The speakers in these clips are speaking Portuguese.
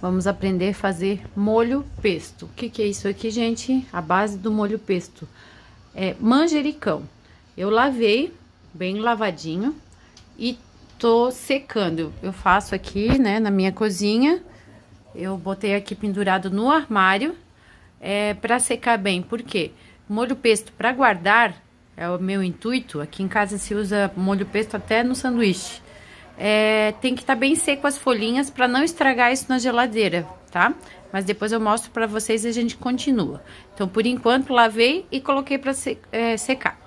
Vamos aprender a fazer molho pesto. O que, que é isso aqui, gente? A base do molho pesto é manjericão. Eu lavei, bem lavadinho, e tô secando. Eu faço aqui, né, na minha cozinha. Eu botei aqui pendurado no armário, é, para secar bem. Por quê? Molho pesto para guardar é o meu intuito. Aqui em casa se usa molho pesto até no sanduíche é, tem que estar tá bem seco as folhinhas para não estragar isso na geladeira, tá? Mas depois eu mostro para vocês e a gente continua. Então, por enquanto, lavei e coloquei para é, secar.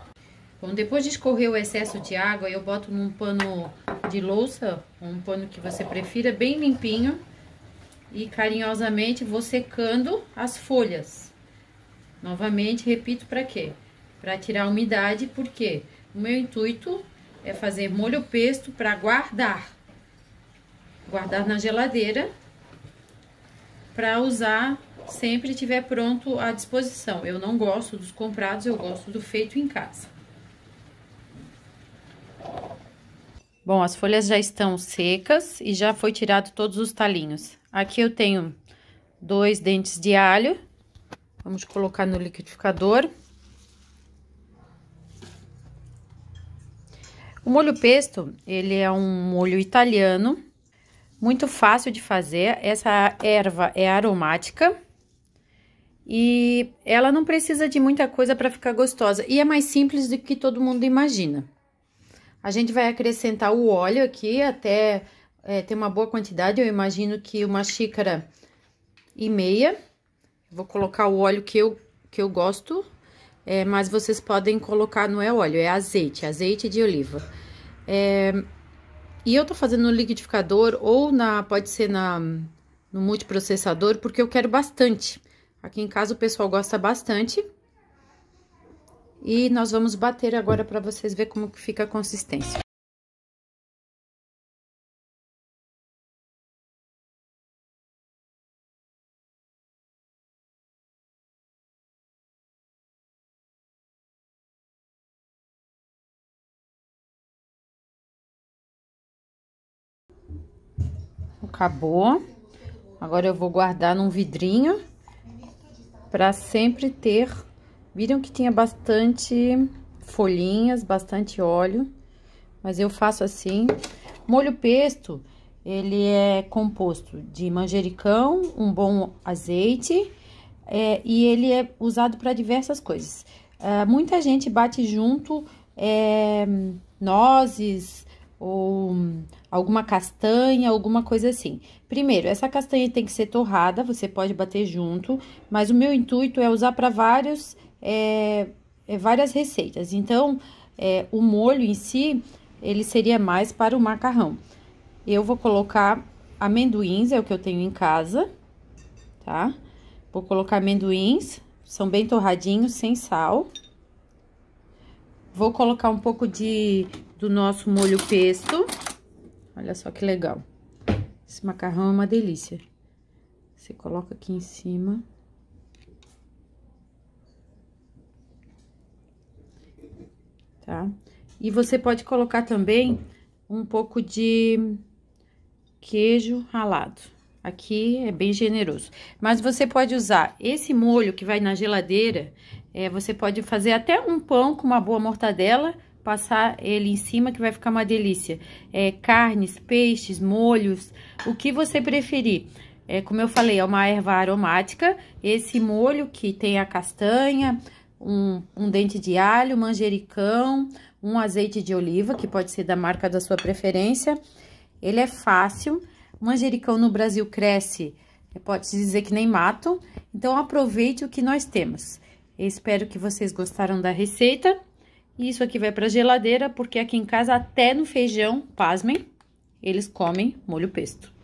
Bom, depois de escorrer o excesso de água, eu boto num pano de louça, um pano que você prefira, bem limpinho. E carinhosamente vou secando as folhas. Novamente, repito, para quê? Para tirar a umidade, porque o meu intuito é fazer molho pesto para guardar. Guardar na geladeira para usar sempre tiver pronto à disposição. Eu não gosto dos comprados, eu gosto do feito em casa. Bom, as folhas já estão secas e já foi tirado todos os talinhos. Aqui eu tenho dois dentes de alho. Vamos colocar no liquidificador. O molho pesto, ele é um molho italiano, muito fácil de fazer. Essa erva é aromática e ela não precisa de muita coisa para ficar gostosa. E é mais simples do que todo mundo imagina. A gente vai acrescentar o óleo aqui até é, ter uma boa quantidade. Eu imagino que uma xícara e meia. Vou colocar o óleo que eu, que eu gosto, é, mas vocês podem colocar, não é óleo, é azeite, azeite de oliva. É, e eu tô fazendo no liquidificador ou na, pode ser na, no multiprocessador, porque eu quero bastante. Aqui em casa o pessoal gosta bastante. E nós vamos bater agora para vocês ver como que fica a consistência. Acabou. Agora eu vou guardar num vidrinho para sempre ter... Viram que tinha bastante folhinhas, bastante óleo, mas eu faço assim. Molho pesto, ele é composto de manjericão, um bom azeite, é, e ele é usado para diversas coisas. É, muita gente bate junto é, nozes, ou hum, alguma castanha, alguma coisa assim. Primeiro, essa castanha tem que ser torrada, você pode bater junto, mas o meu intuito é usar para vários é, é, várias receitas. Então, é, o molho em si, ele seria mais para o macarrão. Eu vou colocar amendoins, é o que eu tenho em casa, tá? Vou colocar amendoins, são bem torradinhos, sem sal. Vou colocar um pouco de do nosso molho pesto. Olha só que legal. Esse macarrão é uma delícia. Você coloca aqui em cima. Tá? E você pode colocar também um pouco de queijo ralado. Aqui é bem generoso. Mas você pode usar esse molho que vai na geladeira. É, você pode fazer até um pão com uma boa mortadela passar ele em cima que vai ficar uma delícia. É, carnes, peixes, molhos, o que você preferir. É, como eu falei, é uma erva aromática. Esse molho que tem a castanha, um, um dente de alho, manjericão, um azeite de oliva, que pode ser da marca da sua preferência. Ele é fácil. manjericão no Brasil cresce, é, pode dizer que nem mato. Então, aproveite o que nós temos. espero que vocês gostaram da receita. E isso aqui vai pra geladeira, porque aqui em casa até no feijão, pasmem, eles comem molho pesto.